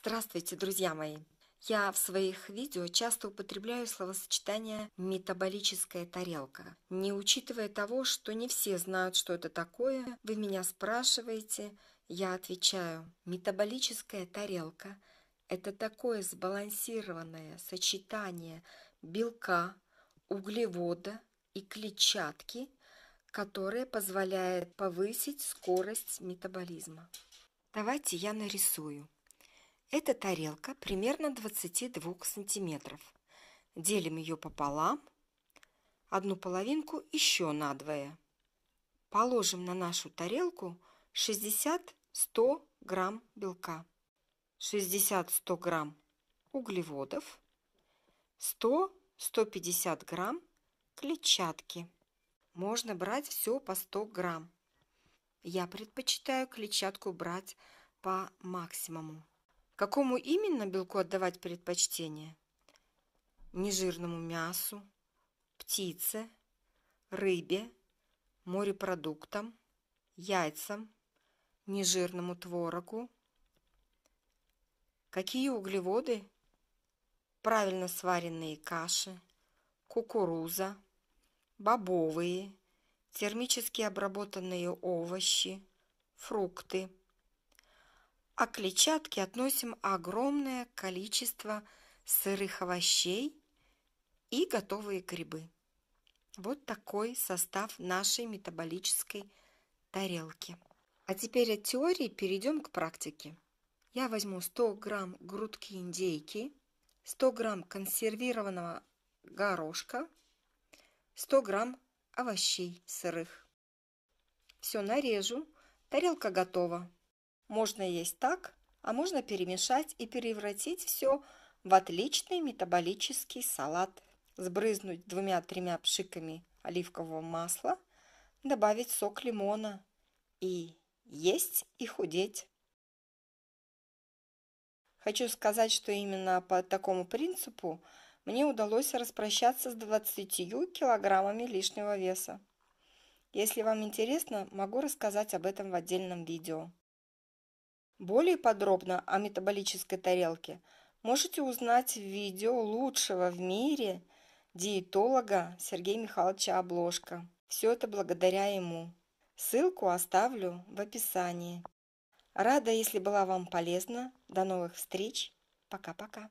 Здравствуйте, друзья мои! Я в своих видео часто употребляю словосочетание «метаболическая тарелка». Не учитывая того, что не все знают, что это такое, вы меня спрашиваете, я отвечаю. Метаболическая тарелка – это такое сбалансированное сочетание белка, углевода и клетчатки, которое позволяет повысить скорость метаболизма. Давайте я нарисую. Эта тарелка примерно 22 сантиметров. Делим ее пополам, одну половинку еще надвое. Положим на нашу тарелку 60-100 грамм белка, 60-100 грамм углеводов, 100-150 грамм клетчатки. Можно брать все по 100 грамм. Я предпочитаю клетчатку брать по максимуму. Какому именно белку отдавать предпочтение? Нежирному мясу, птице, рыбе, морепродуктам, яйцам, нежирному творогу. Какие углеводы? Правильно сваренные каши, кукуруза, бобовые, термически обработанные овощи, фрукты – а к клетчатке относим огромное количество сырых овощей и готовые грибы. Вот такой состав нашей метаболической тарелки. А теперь от теории перейдем к практике. Я возьму 100 грамм грудки индейки, 100 грамм консервированного горошка, 100 грамм овощей сырых. Все нарежу. Тарелка готова. Можно есть так, а можно перемешать и превратить все в отличный метаболический салат. Сбрызнуть двумя-тремя пшиками оливкового масла, добавить сок лимона и есть и худеть. Хочу сказать, что именно по такому принципу мне удалось распрощаться с 20 килограммами лишнего веса. Если вам интересно, могу рассказать об этом в отдельном видео. Более подробно о метаболической тарелке можете узнать в видео лучшего в мире диетолога Сергея Михайловича Обложка. Все это благодаря ему. Ссылку оставлю в описании. Рада, если была вам полезна. До новых встреч. Пока-пока.